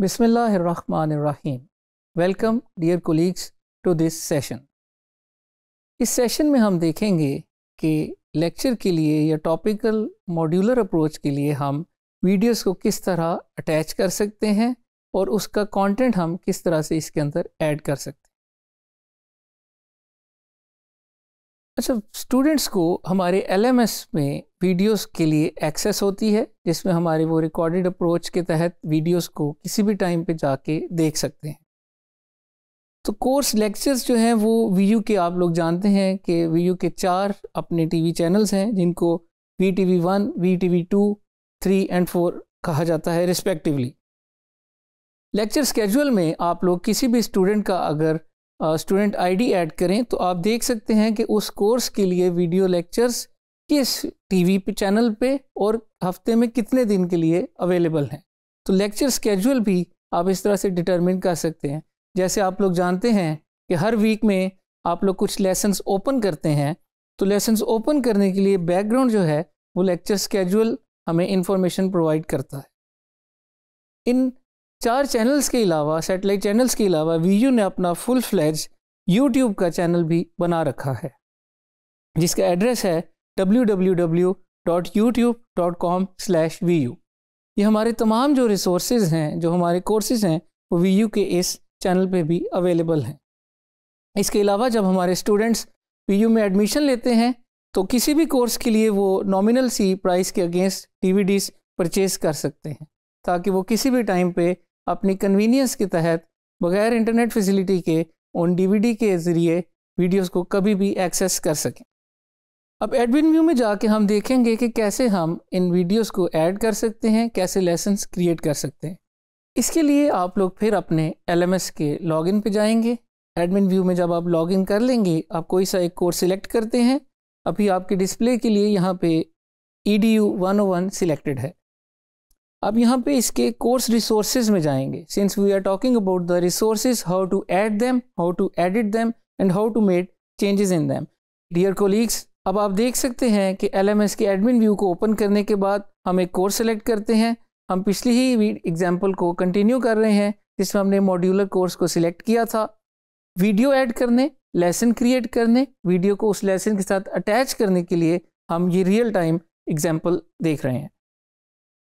बिसमीम welcome dear colleagues to this session इस session में हम देखेंगे कि लेक्चर के लिए या टॉपिकल मॉड्यूलर अप्रोच के लिए हम वीडियोस को किस तरह अटैच कर सकते हैं और उसका कंटेंट हम किस तरह से इसके अंदर ऐड कर सकते हैं अच्छा स्टूडेंट्स को हमारे एलएमएस में वीडियोस के लिए एक्सेस होती है जिसमें हमारे वो रिकॉर्डेड अप्रोच के तहत वीडियोस को किसी भी टाइम पे जाके देख सकते हैं तो कोर्स लेक्चर्स जो हैं वो वी के आप लोग जानते हैं कि वी के चार अपने टीवी चैनल्स हैं जिनको V T V one V T V two three and four कहा जाता है रिस्पेक्टिवली लेक्चर स्केजुअल में आप लोग किसी भी स्टूडेंट का अगर स्टूडेंट आईडी ऐड करें तो आप देख सकते हैं कि उस कोर्स के लिए वीडियो लेक्चर्स किस टीवी पे चैनल पे और हफ्ते में कितने दिन के लिए अवेलेबल हैं तो लेक्चर स्केजुअल भी आप इस तरह से डिटरमिन कर सकते हैं जैसे आप लोग जानते हैं कि हर वीक में आप लोग कुछ लेसन्स ओपन करते हैं तो लेसन्स ओपन करने के लिए बैकग्राउंड जो है वो लेक्चर स्केजुअल हमें इंफॉर्मेशन प्रोवाइड करता है इन चार चैनल्स के अलावा सैटेलाइट चैनल्स के अलावा वीयू ने अपना फुल फ्लैज यूट्यूब का चैनल भी बना रखा है जिसका एड्रेस है www.youtube.com/vu ये हमारे तमाम जो रिसोर्सेज हैं जो हमारे कोर्सेज हैं वो वी के इस चैनल पे भी अवेलेबल हैं इसके अलावा जब हमारे स्टूडेंट्स वी में एडमिशन लेते हैं तो किसी भी कोर्स के लिए वो नॉमिनल सी प्राइस के अगेंस्ट डीवीडीज परचेज कर सकते हैं ताकि वो किसी भी टाइम पे अपनी कन्वीनियंस के तहत बगैर इंटरनेट फैसिलिटी के ऑन डीवीडी के ज़रिए वीडियोस को कभी भी एक्सेस कर सकें अब एडमिन व्यू में जाके हम देखेंगे कि कैसे हम इन वीडियोस को ऐड कर सकते हैं कैसे लेसन क्रिएट कर सकते हैं इसके लिए आप लोग फिर अपने एल के लॉगिन पे जाएंगे एडमिन व्यू में जब आप लॉगिन कर लेंगे आप कोई सा एक कोर्स सिलेक्ट करते हैं अभी आपके डिस्प्ले के लिए यहाँ पे E D U one O one selected है अब यहाँ पे इसके कोर्स रिसोर्सेज में जाएंगे since we are talking about the resources how to add them how to edit them and how to made changes in them dear colleagues अब आप देख सकते हैं कि एल के एडमिन व्यू को ओपन करने के बाद हम एक कोर्स सेलेक्ट करते हैं हम पिछली ही एग्जाम्पल को कंटिन्यू कर रहे हैं जिसमें हमने मॉड्यूलर कोर्स को सिलेक्ट किया था वीडियो ऐड करने लेसन क्रिएट करने वीडियो को उस लेसन के साथ अटैच करने के लिए हम ये रियल टाइम एग्जाम्पल देख रहे हैं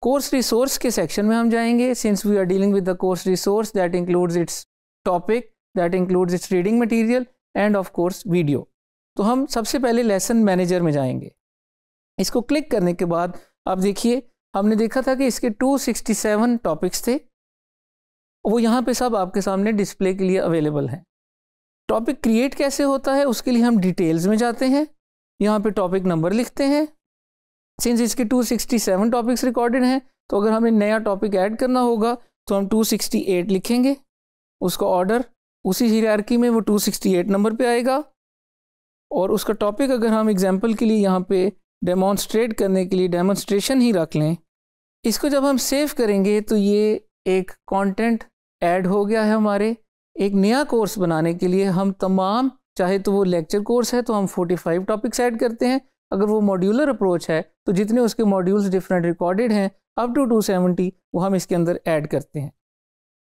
कोर्स रिसोर्स के सेक्शन में हम जाएंगे since we are dealing with the course resource that includes its topic that includes its reading material and of course video तो हम सबसे पहले लेसन मैनेजर में जाएंगे इसको क्लिक करने के बाद आप देखिए हमने देखा था कि इसके 267 टॉपिक्स थे वो यहाँ पे सब आपके सामने डिस्प्ले के लिए अवेलेबल हैं टॉपिक क्रिएट कैसे होता है उसके लिए हम डिटेल्स में जाते हैं यहाँ पे टॉपिक नंबर लिखते हैं सिंस इसके 267 टॉपिक्स रिकॉर्डेड हैं तो अगर हमें नया टॉपिक ऐड करना होगा तो हम 268 लिखेंगे उसका ऑर्डर उसी हिरारकी में वो 268 नंबर पे आएगा और उसका टॉपिक अगर हम एग्जाम्पल के लिए यहाँ पे डेमॉन्स्ट्रेट करने के लिए डेमोन्स्ट्रेशन ही रख लें इसको जब हम सेव करेंगे तो ये एक कंटेंट ऐड हो गया है हमारे एक नया कोर्स बनाने के लिए हम तमाम चाहे तो वो लेक्चर कोर्स है तो हम 45 टॉपिक्स ऐड करते हैं अगर वो मॉड्यूलर अप्रोच है तो जितने उसके मॉड्यूल्स डिफरेंट रिकॉर्डेड हैं अप टू टू सेवेंटी वो हम इसके अंदर ऐड करते हैं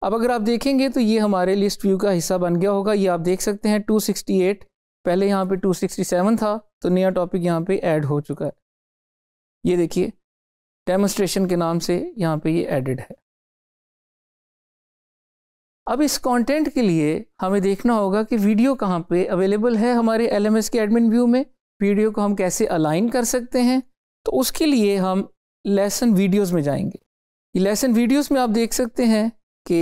अब अगर आप देखेंगे तो ये हमारे लिस्ट व्यू का हिस्सा बन गया होगा ये आप देख सकते हैं 268 पहले यहाँ पे 267 था तो नया टॉपिक यहाँ पे ऐड हो चुका है ये देखिए डेमोस्ट्रेशन के नाम से यहाँ पे ये एडिड है अब इस कंटेंट के लिए हमें देखना होगा कि वीडियो कहाँ पे अवेलेबल है हमारे एलएमएस के एडमिन व्यू में वीडियो को हम कैसे अलाइन कर सकते हैं तो उसके लिए हम लेसन वीडियोस में जाएंगे ये लेसन वीडियोस में आप देख सकते हैं कि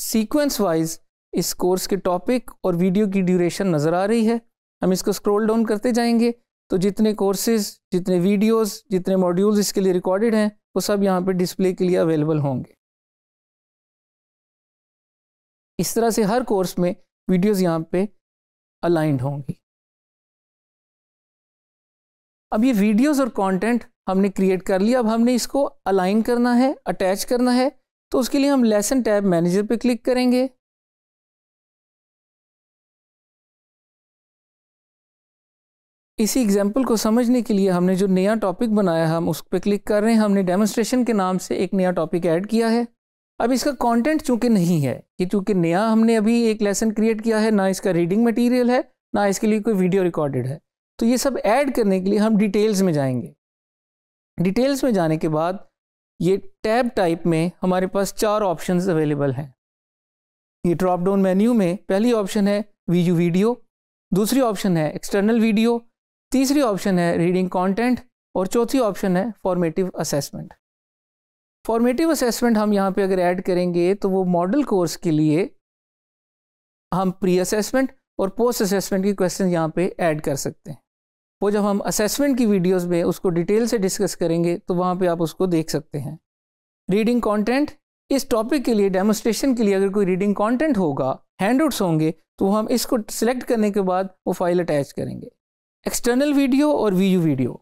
सीक्वेंस वाइज इस कोर्स के टॉपिक और वीडियो की ड्यूरेशन नज़र आ रही है हम इसको स्क्रॉल डाउन करते जाएंगे तो जितने कोर्सेज जितने वीडियोस जितने मॉड्यूल्स इसके लिए रिकॉर्डेड हैं वो सब यहाँ पर डिस्प्ले के लिए अवेलेबल होंगे इस तरह से हर कोर्स में वीडियोज़ यहाँ पर अलाइंड होंगी अब ये वीडियोस और कंटेंट हमने क्रिएट कर लिया अब हमने इसको अलाइन करना है अटैच करना है तो उसके लिए हम लेसन टैब मैनेजर पे क्लिक करेंगे इसी एग्जाम्पल को समझने के लिए हमने जो नया टॉपिक बनाया हम उस पर क्लिक कर रहे हैं हमने डेमोस्ट्रेशन के नाम से एक नया टॉपिक ऐड किया है अब इसका कॉन्टेंट चूंकि नहीं है ये चूंकि नया हमने अभी एक लेसन क्रिएट किया है ना इसका रीडिंग मटीरियल है ना इसके लिए कोई वीडियो रिकॉर्डेड है तो ये सब ऐड करने के लिए हम डिटेल्स में जाएंगे डिटेल्स में जाने के बाद ये टैब टाइप में हमारे पास चार ऑप्शंस अवेलेबल हैं ये ड्रॉप डाउन मेन्यू में पहली ऑप्शन है वी यू वीडियो दूसरी ऑप्शन है एक्सटर्नल वीडियो तीसरी ऑप्शन है रीडिंग कंटेंट और चौथी ऑप्शन है फॉर्मेटिव असेसमेंट फॉर्मेटिव असेसमेंट हम यहाँ पे अगर ऐड करेंगे तो वो मॉडल कोर्स के लिए हम प्री असेसमेंट और पोस्ट असेसमेंट के क्वेश्चन यहाँ पे ऐड कर सकते हैं वो जब हम असेसमेंट की वीडियोस में उसको डिटेल से डिस्कस करेंगे तो वहाँ पे आप उसको देख सकते हैं रीडिंग कंटेंट इस टॉपिक के लिए डेमोस्ट्रेशन के लिए अगर कोई रीडिंग कंटेंट होगा हैंड आउट्स होंगे तो हम इसको सिलेक्ट करने के बाद वो फाइल अटैच करेंगे एक्सटर्नल वीडियो और वी वीडियो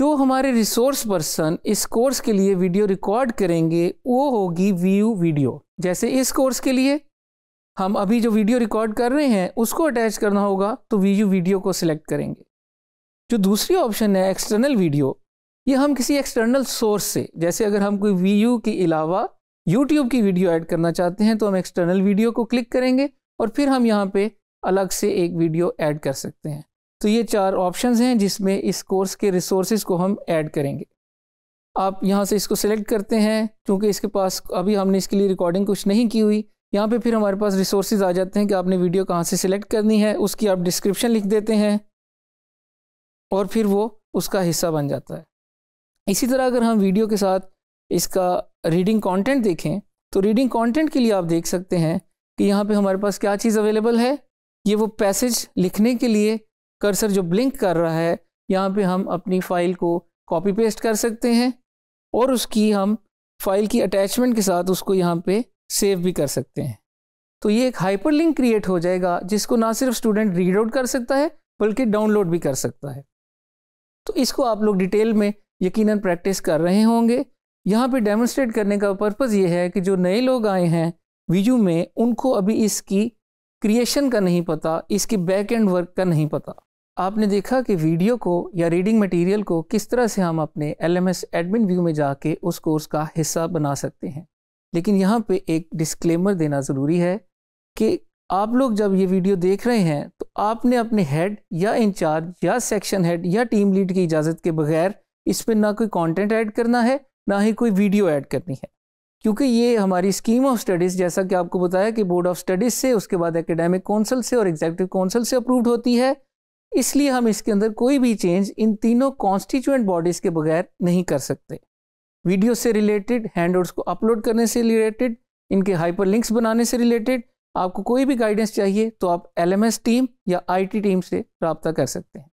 जो हमारे रिसोर्स पर्सन इस कोर्स के लिए वीडियो रिकॉर्ड करेंगे वो होगी यू वीडियो जैसे इस कोर्स के लिए हम अभी जो वीडियो रिकॉर्ड कर रहे हैं उसको अटैच करना होगा तो वी वीडियो को सिलेक्ट करेंगे जो दूसरी ऑप्शन है एक्सटर्नल वीडियो ये हम किसी एक्सटर्नल सोर्स से जैसे अगर हम कोई वी के अलावा यूट्यूब की वीडियो ऐड करना चाहते हैं तो हम एक्सटर्नल वीडियो को क्लिक करेंगे और फिर हम यहाँ पे अलग से एक वीडियो ऐड कर सकते हैं तो ये चार ऑप्शन हैं जिसमें इस कोर्स के रिसोर्सेज को हम ऐड करेंगे आप यहाँ से इसको सिलेक्ट करते हैं क्योंकि इसके पास अभी हमने इसके लिए रिकॉर्डिंग कुछ नहीं की हुई यहाँ पे फिर हमारे पास रिसोर्सेज आ जाते हैं कि आपने वीडियो कहाँ से सिलेक्ट करनी है उसकी आप डिस्क्रिप्शन लिख देते हैं और फिर वो उसका हिस्सा बन जाता है इसी तरह अगर हम वीडियो के साथ इसका रीडिंग कंटेंट देखें तो रीडिंग कंटेंट के लिए आप देख सकते हैं कि यहाँ पे हमारे पास क्या चीज़ अवेलेबल है ये वो पैसेज लिखने के लिए कर्सर जो ब्लिंक कर रहा है यहाँ पे हम अपनी फ़ाइल को कॉपी पेस्ट कर सकते हैं और उसकी हम फाइल की अटैचमेंट के साथ उसको यहाँ पे सेव भी कर सकते हैं तो ये एक हाइपरलिंक क्रिएट हो जाएगा जिसको ना सिर्फ स्टूडेंट रीड आउट कर सकता है बल्कि डाउनलोड भी कर सकता है तो इसको आप लोग डिटेल में यकीनन प्रैक्टिस कर रहे होंगे यहाँ पे डेमोन्स्ट्रेट करने का पर्पज़ ये है कि जो नए लोग आए हैं वीजू में उनको अभी इसकी क्रिएशन का नहीं पता इसके बैक एंड वर्क का नहीं पता आपने देखा कि वीडियो को या रीडिंग मटेरियल को किस तरह से हम अपने L M S admin view में जाके उस कोर्स का हिस्सा बना सकते हैं लेकिन यहाँ पे एक डिस्क्लेमर देना ज़रूरी है कि आप लोग जब ये वीडियो देख रहे हैं तो आपने अपने हेड या इंचार्ज या सेक्शन हेड या टीम लीड की इजाज़त के बगैर इस पर ना कोई कंटेंट ऐड करना है ना ही कोई वीडियो ऐड करनी है क्योंकि ये हमारी स्कीम ऑफ स्टडीज़ जैसा कि आपको बताया कि बोर्ड ऑफ स्टडीज़ से उसके बाद एकेडमिक काउंसिल से और एग्जेक्टिव काउंसिल से अप्रूव्ड होती है इसलिए हम इसके अंदर कोई भी चेंज इन तीनों कॉन्स्टिट्यूएंट बॉडीज़ के बगैर नहीं कर सकते वीडियो से रिलेटेड हैंडआउट्स को अपलोड करने से रिलेटेड इनके हाइपर लिंक्स बनाने से रिलेटेड आपको कोई भी गाइडेंस चाहिए तो आप एल टीम या आई टी टीम से रबता कर सकते हैं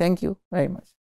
थैंक यू वेरी मच